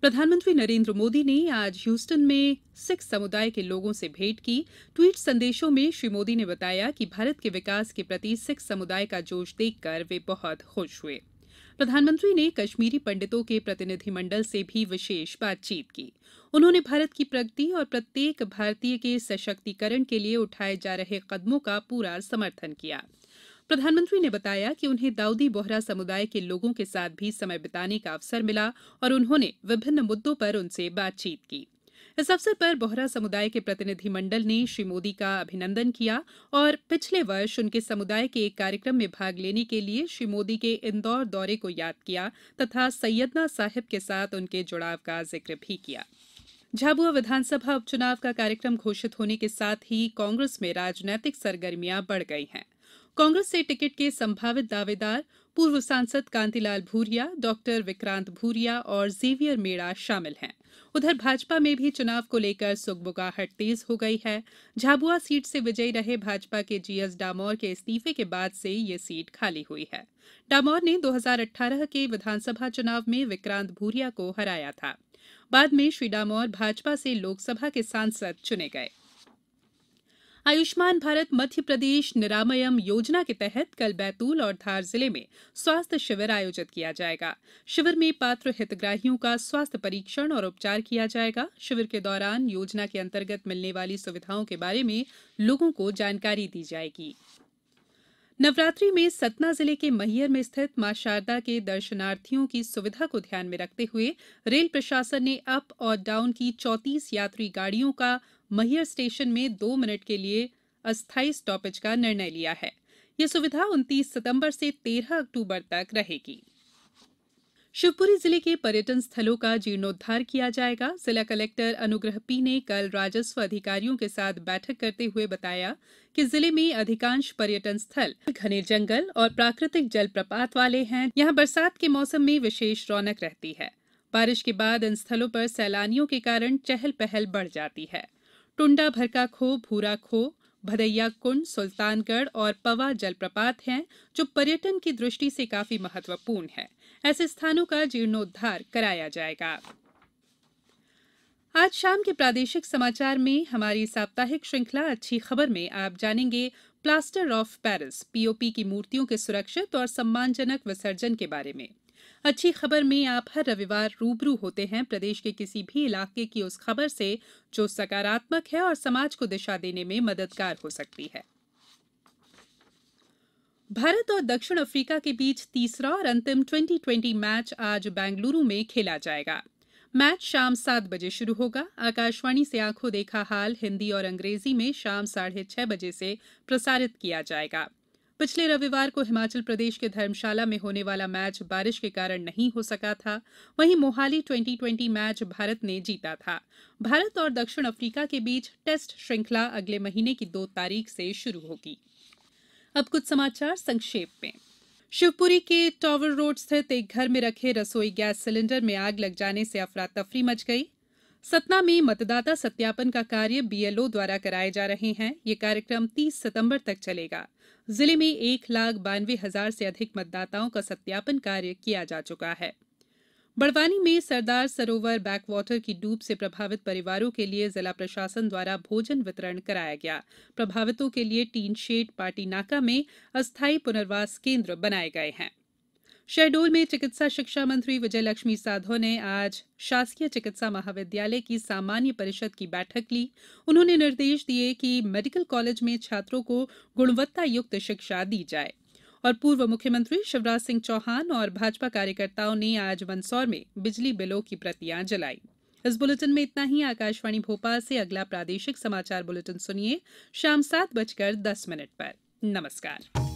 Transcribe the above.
प्रधानमंत्री नरेन्द्र मोदी ने आज ह्यूस्टन में सिख समुदाय के लोगों से भेंट की ट्वीट संदेशों में श्री मोदी ने बताया कि भारत के विकास के प्रति सिख समुदाय का जोश देखकर वे बहुत खुश हुए प्रधानमंत्री ने कश्मीरी पंडितों के प्रतिनिधिमंडल से भी विशेष बातचीत की उन्होंने भारत की प्रगति और प्रत्येक भारतीय के सशक्तिकरण के लिए उठाए जा रहे कदमों का पूरा समर्थन किया प्रधानमंत्री ने बताया कि उन्हें दाऊदी बोहरा समुदाय के लोगों के साथ भी समय बिताने का अवसर मिला और उन्होंने विभिन्न मुद्दों पर उनसे बातचीत की इस अवसर पर बोहरा समुदाय के प्रतिनिधि मंडल ने श्री मोदी का अभिनंदन किया और पिछले वर्ष उनके समुदाय के एक कार्यक्रम में भाग लेने के लिए श्री मोदी के इंदौर दौरे को याद किया तथा सैयदना साहिब के साथ उनके जुड़ाव का जिक्र भी किया झाबुआ विधानसभा उपचुनाव का कार्यक्रम घोषित होने के साथ ही कांग्रेस में राजनैतिक सरगर्मियां बढ़ गई हैं कांग्रेस से टिकट के संभावित दावेदार पूर्व सांसद कांतिलाल भूरिया डॉक्टर विक्रांत भूरिया और जेवियर मेड़ा शामिल हैं उधर भाजपा में भी चुनाव को लेकर सुगबुगाहट तेज हो गई है झाबुआ सीट से विजयी रहे भाजपा के जीएस डामोर के इस्तीफे के बाद से ये सीट खाली हुई है डामोर ने 2018 के विधानसभा चुनाव में विक्रांत भूरिया को हराया था बाद में श्री डामोर भाजपा से लोकसभा के सांसद चुने गए आयुष्मान भारत मध्य प्रदेश निरामयम योजना के तहत कल बैतूल और धार जिले में स्वास्थ्य शिविर आयोजित किया जाएगा शिविर में पात्र हितग्राहियों का स्वास्थ्य परीक्षण और उपचार किया जाएगा शिविर के दौरान योजना के अंतर्गत मिलने वाली सुविधाओं के बारे में लोगों को जानकारी दी जाएगी नवरात्रि में सतना जिले के मैहर में स्थित मां शारदा के दर्शनार्थियों की सुविधा को ध्यान में रखते हुए रेल प्रशासन ने अप और डाउन की चौतीस यात्री गाड़ियों का मैहर स्टेशन में दो मिनट के लिए अस्थायी स्टॉपेज का निर्णय लिया है यह सुविधा उनतीस सितंबर से तेरह अक्टूबर तक रहेगी शिवपुरी जिले के पर्यटन स्थलों का जीर्णोद्वार किया जाएगा जिला कलेक्टर अनुग्रह पी ने कल राजस्व अधिकारियों के साथ बैठक करते हुए बताया कि जिले में अधिकांश पर्यटन स्थल घने जंगल और प्राकृतिक जलप्रपात वाले हैं यहां बरसात के मौसम में विशेष रौनक रहती है बारिश के बाद इन स्थलों पर सैलानियों के कारण चहल पहल बढ़ जाती है टुंडा भरका खो भूरा खो भदैया कुंड सुल्तानगढ़ और पवा जलप्रपात हैं जो पर्यटन की दृष्टि से काफी महत्वपूर्ण है ऐसे स्थानों का जीर्णोद्वार कराया जाएगा आज शाम के प्रादेशिक समाचार में हमारी साप्ताहिक श्रृंखला अच्छी खबर में आप जानेंगे प्लास्टर ऑफ पेरिस पीओपी की मूर्तियों के सुरक्षित और सम्मानजनक विसर्जन के बारे में अच्छी खबर में आप हर रविवार रूबरू होते हैं प्रदेश के किसी भी इलाके की उस खबर से जो सकारात्मक है और समाज को दिशा देने में मददगार हो सकती है भारत और दक्षिण अफ्रीका के बीच तीसरा और अंतिम ट्वेंटी ट्वेंटी मैच आज बेंगलुरु में खेला जाएगा मैच शाम सात बजे शुरू होगा आकाशवाणी से आंखों देखा हाल हिंदी और अंग्रेजी में शाम साढ़े छह बजे से प्रसारित किया जाएगा पिछले रविवार को हिमाचल प्रदेश के धर्मशाला में होने वाला मैच बारिश के कारण नहीं हो सका था वहीं मोहाली 2020 मैच भारत ने जीता था भारत और दक्षिण अफ्रीका के बीच टेस्ट श्रृंखला अगले महीने की दो तारीख से शुरू होगी अब कुछ समाचार संक्षेप में शिवपुरी के टॉवर रोड स्थित एक घर में रखे रसोई गैस सिलेंडर में आग लग जाने से अफरा तफरी मच गई सतना में मतदाता सत्यापन का कार्य बीएलओ द्वारा कराए जा रहे हैं ये कार्यक्रम 30 सितंबर तक चलेगा जिले में एक लाख बानवे हजार से अधिक मतदाताओं का सत्यापन कार्य किया जा चुका है बड़वानी में सरदार सरोवर बैकवाटर की डूब से प्रभावित परिवारों के लिए जिला प्रशासन द्वारा भोजन वितरण कराया गया प्रभावितों के लिए टीन शेड पार्टी नाका में अस्थायी पुनर्वास केंद्र बनाए गए हैं शहडोल में चिकित्सा शिक्षा मंत्री विजय लक्ष्मी साधो ने आज शासकीय चिकित्सा महाविद्यालय की सामान्य परिषद की बैठक ली उन्होंने निर्देश दिए कि मेडिकल कॉलेज में छात्रों को गुणवत्ता युक्त शिक्षा दी जाये और पूर्व मुख्यमंत्री शिवराज सिंह चौहान और भाजपा कार्यकर्ताओं ने आज मंदसौर में बिजली बिलों की प्रतियां जलाई इस बुलेटिन में इतना ही आकाशवाणी भोपाल से अगला प्रादेशिक समाचार बुलेटिन सुनिए शाम सात बजकर दस मिनट पर नमस्कार